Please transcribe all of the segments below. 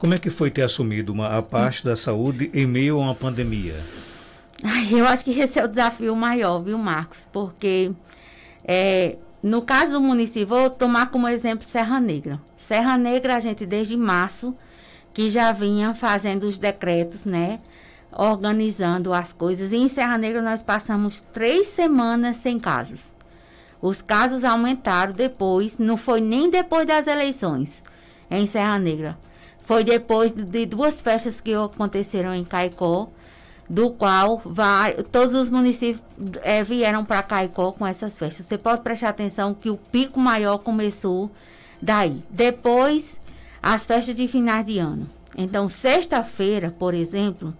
Como é que foi ter assumido uma, a parte da saúde em meio a uma pandemia? Ai, eu acho que esse é o desafio maior, viu, Marcos? Porque é, no caso do município, vou tomar como exemplo Serra Negra. Serra Negra, a gente desde março que já vinha fazendo os decretos, né? Organizando as coisas. E em Serra Negra nós passamos três semanas sem casos. Os casos aumentaram depois, não foi nem depois das eleições em Serra Negra. Foi depois de duas festas que aconteceram em Caicó, do qual vai, todos os municípios é, vieram para Caicó com essas festas. Você pode prestar atenção que o pico maior começou daí. Depois, as festas de final de ano. Então, sexta-feira, por exemplo,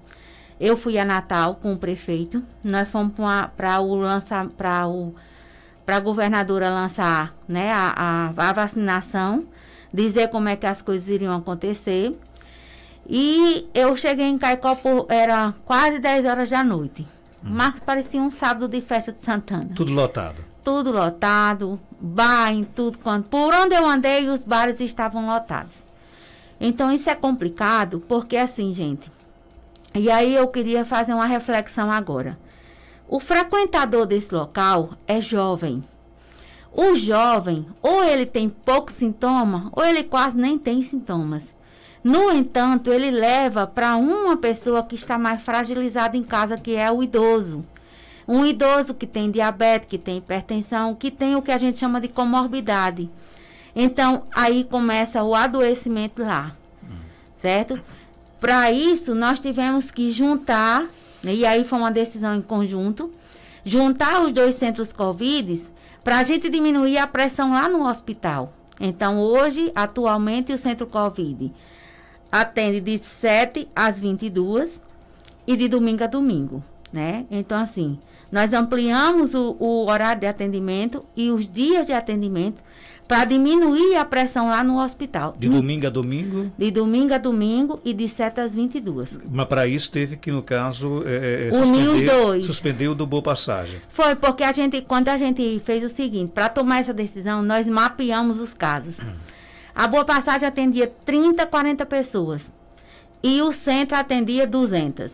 eu fui a Natal com o prefeito. Nós fomos para o lançar para o para a governadora lançar, né, a, a, a vacinação dizer como é que as coisas iriam acontecer. E eu cheguei em Caicó por era quase 10 horas da noite. Hum. Mas parecia um sábado de festa de Santana. Tudo lotado. Tudo lotado, bar em tudo quanto. Por onde eu andei, os bares estavam lotados. Então isso é complicado, porque assim, gente. E aí eu queria fazer uma reflexão agora. O frequentador desse local é jovem. O jovem, ou ele tem pouco sintoma, ou ele quase nem tem sintomas. No entanto, ele leva para uma pessoa que está mais fragilizada em casa, que é o idoso. Um idoso que tem diabetes, que tem hipertensão, que tem o que a gente chama de comorbidade. Então, aí começa o adoecimento lá, certo? Para isso, nós tivemos que juntar, e aí foi uma decisão em conjunto, juntar os dois centros COVID para a gente diminuir a pressão lá no hospital. Então, hoje, atualmente, o centro Covid atende de 7 às 22 e de domingo a domingo, né? Então, assim, nós ampliamos o, o horário de atendimento e os dias de atendimento para diminuir a pressão lá no hospital. De hum. domingo a domingo? De domingo a domingo e de 7 às 22. Mas para isso teve que, no caso, é, é, é unir os dois. Suspender o do Boa Passagem. Foi, porque a gente, quando a gente fez o seguinte, para tomar essa decisão, nós mapeamos os casos. Hum. A Boa Passagem atendia 30, 40 pessoas e o centro atendia 200.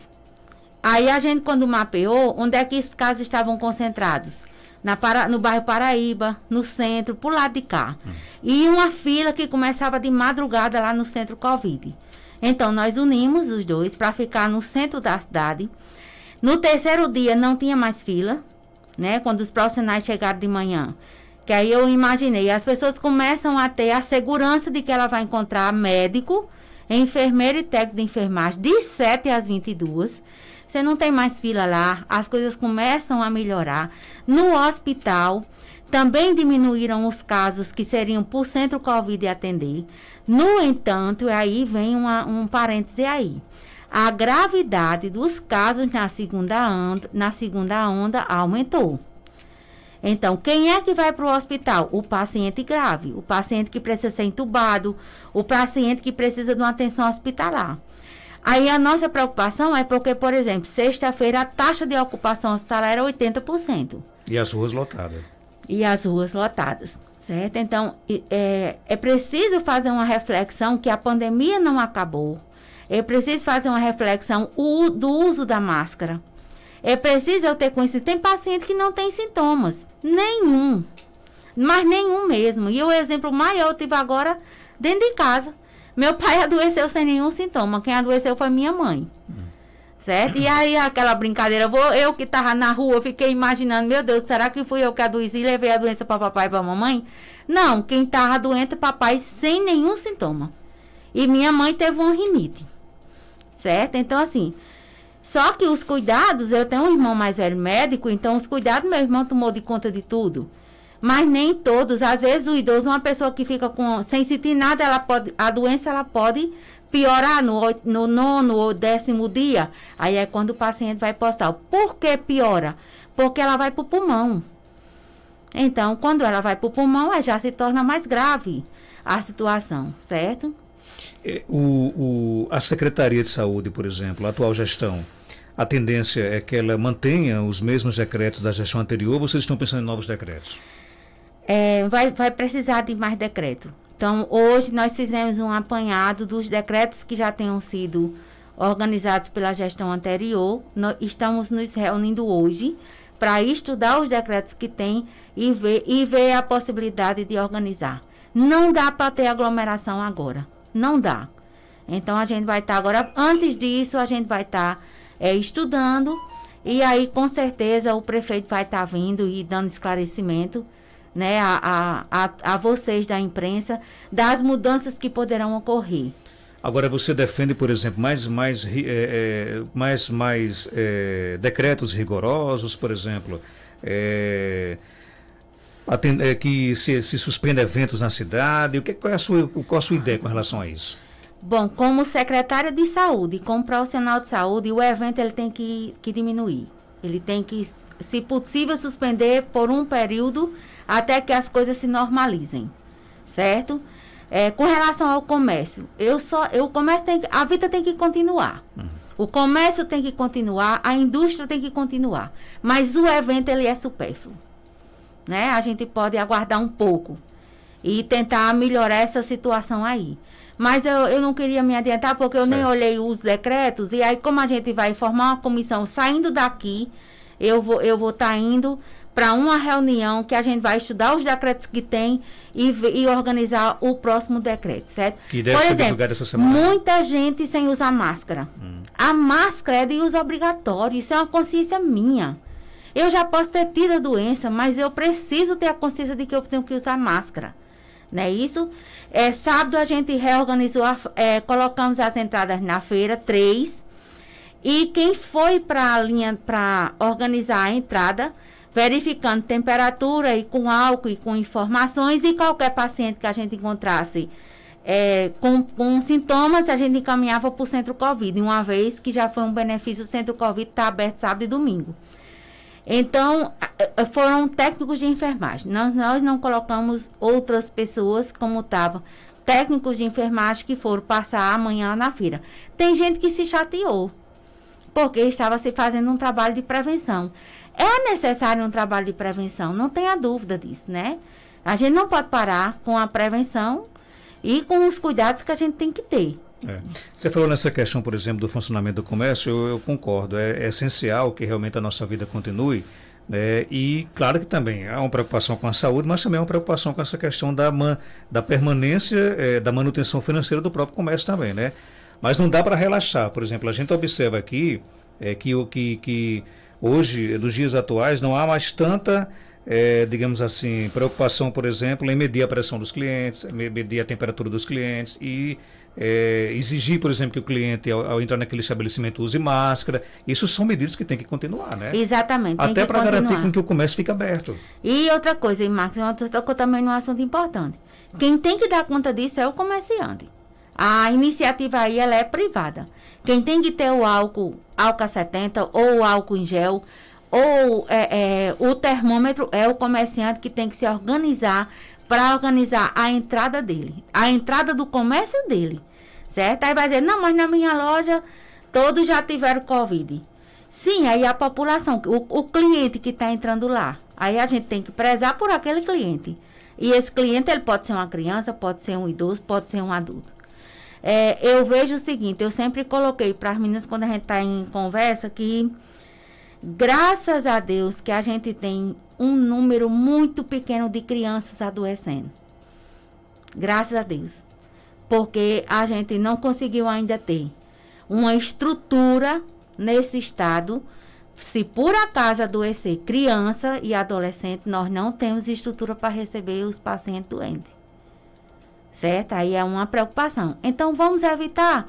Aí a gente, quando mapeou, onde é que esses casos estavam concentrados? na para, no bairro Paraíba, no centro, por lado de cá. Hum. E uma fila que começava de madrugada lá no centro Covid. Então, nós unimos os dois para ficar no centro da cidade. No terceiro dia não tinha mais fila, né? Quando os profissionais chegaram de manhã. Que aí eu imaginei, as pessoas começam a ter a segurança de que ela vai encontrar médico, enfermeiro e técnico de enfermagem de 7 às 22. Você não tem mais fila lá, as coisas começam a melhorar. No hospital, também diminuíram os casos que seriam por centro Covid atender. No entanto, aí vem uma, um parêntese aí. A gravidade dos casos na segunda, onda, na segunda onda aumentou. Então, quem é que vai para o hospital? O paciente grave, o paciente que precisa ser entubado, o paciente que precisa de uma atenção hospitalar. Aí a nossa preocupação é porque, por exemplo, sexta-feira a taxa de ocupação hospitalar era 80%. E as ruas lotadas. E as ruas lotadas, certo? Então, é, é preciso fazer uma reflexão que a pandemia não acabou. É preciso fazer uma reflexão do uso da máscara. É preciso eu ter conhecimento. Tem paciente que não tem sintomas. Nenhum. Mas nenhum mesmo. E o exemplo maior eu tive agora dentro de casa meu pai adoeceu sem nenhum sintoma. Quem adoeceu foi minha mãe. Certo? E aí aquela brincadeira, vou, eu que estava na rua, fiquei imaginando, meu Deus, será que fui eu que adoeci e levei a doença para papai e para mamãe? Não, quem estava doente, é papai sem nenhum sintoma. E minha mãe teve uma rinite. Certo? Então assim, só que os cuidados, eu tenho um irmão mais velho médico, então os cuidados meu irmão tomou de conta de tudo mas nem todos. Às vezes o idoso, uma pessoa que fica com, sem sentir nada, ela pode, a doença ela pode piorar no, no nono ou décimo dia. Aí é quando o paciente vai postar. Por que piora? Porque ela vai para o pulmão. Então, quando ela vai para o pulmão, já se torna mais grave a situação, certo? É, o, o, a Secretaria de Saúde, por exemplo, a atual gestão, a tendência é que ela mantenha os mesmos decretos da gestão anterior ou vocês estão pensando em novos decretos? é, vai, vai precisar de mais decreto. Então, hoje nós fizemos um apanhado dos decretos que já tenham sido organizados pela gestão anterior. estamos nos reunindo hoje para estudar os decretos que tem e ver, e ver a possibilidade de organizar. Não dá para ter aglomeração agora. Não dá. Então, a gente vai estar tá agora. Antes disso, a gente vai estar tá, é, estudando. E aí, com certeza, o prefeito vai estar tá vindo e dando esclarecimento né, a, a, a vocês da imprensa das mudanças que poderão ocorrer. Agora você defende, por exemplo, mais mais é, mais mais é, decretos rigorosos, por exemplo, é, atende, que se, se suspenda eventos na cidade. O que qual é a sua qual a sua ideia com relação a isso? Bom, como secretária de saúde, como profissional de saúde, o evento ele tem que, que diminuir. Ele tem que, se possível, suspender por um período até que as coisas se normalizem, certo? É, com relação ao comércio, eu só, eu, o comércio tem, a vida tem que continuar. Uhum. O comércio tem que continuar, a indústria tem que continuar, mas o evento ele é supérfluo, né? A gente pode aguardar um pouco e tentar melhorar essa situação aí. Mas eu, eu não queria me adiantar porque eu certo. nem olhei os decretos. E aí, como a gente vai formar uma comissão saindo daqui, eu vou eu vou estar tá indo para uma reunião que a gente vai estudar os decretos que tem e, e organizar o próximo decreto, certo? Que deve Por ser exemplo, divulgado essa semana. Né? Muita gente sem usar máscara. Hum. A máscara é de uso obrigatório, isso é uma consciência minha. Eu já posso ter tido a doença, mas eu preciso ter a consciência de que eu tenho que usar máscara não é isso? É, sábado a gente reorganizou, a, é, colocamos as entradas na feira, três. E quem foi para a linha para organizar a entrada, verificando temperatura e com álcool e com informações, e qualquer paciente que a gente encontrasse é, com, com, sintomas, a gente encaminhava para o centro Covid, uma vez que já foi um benefício, o centro Covid está aberto sábado e domingo. Então, eh, eh, foram técnicos de enfermagem. Nós, nós não colocamos outras pessoas como estavam. Técnicos de enfermagem que foram passar amanhã na feira. Tem gente que se chateou, porque estava se fazendo um trabalho de prevenção. É necessário um trabalho de prevenção, não tenha dúvida disso, né? A gente não pode parar com a prevenção e com os cuidados que a gente tem que ter. É. Você falou nessa questão, por exemplo, do funcionamento do comércio, eu, eu concordo. É, é, essencial que realmente a nossa vida continue. Né? E claro que também há uma preocupação com a saúde, mas também há uma preocupação com essa questão da, man, da permanência, é, da manutenção financeira do próprio comércio também. Né? Mas não dá para relaxar. Por exemplo, a gente observa aqui é, que, que, que hoje, nos dias atuais, não há mais tanta. É, digamos assim, preocupação, por exemplo, em medir a pressão dos clientes, medir a temperatura dos clientes e é, exigir, por exemplo, que o cliente, ao, ao, entrar naquele estabelecimento, use máscara. Isso são medidas que tem que continuar, né? Exatamente. Até para garantir com que o comércio fique aberto. E outra coisa, e Marcos, você é tocou também num assunto importante. Quem tem que dar conta disso é o comerciante. A iniciativa aí ela é privada. Quem tem que ter o álcool, álcool 70 ou álcool em gel, ou é, é, o termômetro, é o comerciante que tem que se organizar para organizar a entrada dele, a entrada do comércio dele, certo? Aí vai dizer, não, mas na minha loja todos já tiveram Covid. Sim, aí a população, o, o cliente que está entrando lá, aí a gente tem que prezar por aquele cliente. E esse cliente, ele pode ser uma criança, pode ser um idoso, pode ser um adulto. É, eu vejo o seguinte, eu sempre coloquei para as meninas quando a gente está em conversa que Graças a Deus que a gente tem um número muito pequeno de crianças adoecendo. Graças a Deus. Porque a gente não conseguiu ainda ter uma estrutura nesse estado. Se por acaso adoecer criança e adolescente, nós não temos estrutura para receber os pacientes doentes certo? Aí é uma preocupação. Então vamos evitar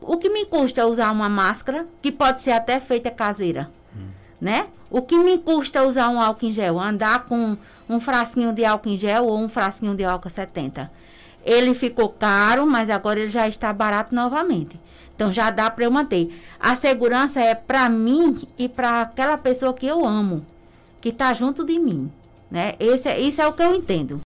o, que me custa usar uma máscara, que pode ser até feita caseira, hum. né? O que me custa usar um álcool em gel? Andar com um frasquinho de álcool em gel ou um frasquinho de álcool 70. Ele ficou caro, mas agora ele já está barato novamente. Então já dá para eu manter. A segurança é para mim e para aquela pessoa que eu amo, que está junto de mim, né? Esse, é, isso é o que eu entendo.